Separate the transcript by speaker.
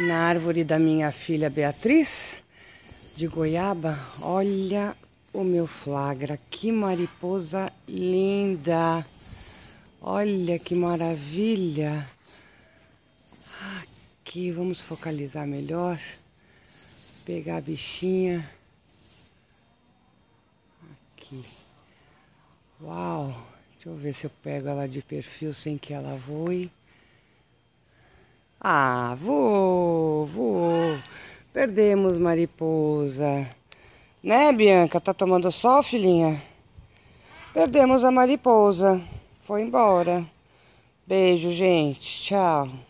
Speaker 1: na árvore da minha filha Beatriz, de goiaba, olha o meu flagra, que mariposa linda! Olha que maravilha! Aqui, ah, vamos focalizar melhor. Pegar a bichinha. Aqui. Uau! Deixa eu ver se eu pego ela de perfil sem que ela voe. Ah, voou, voou. Perdemos mariposa. Né, Bianca? Tá tomando sol, filhinha? Perdemos a mariposa. Foi embora. Beijo, gente. Tchau.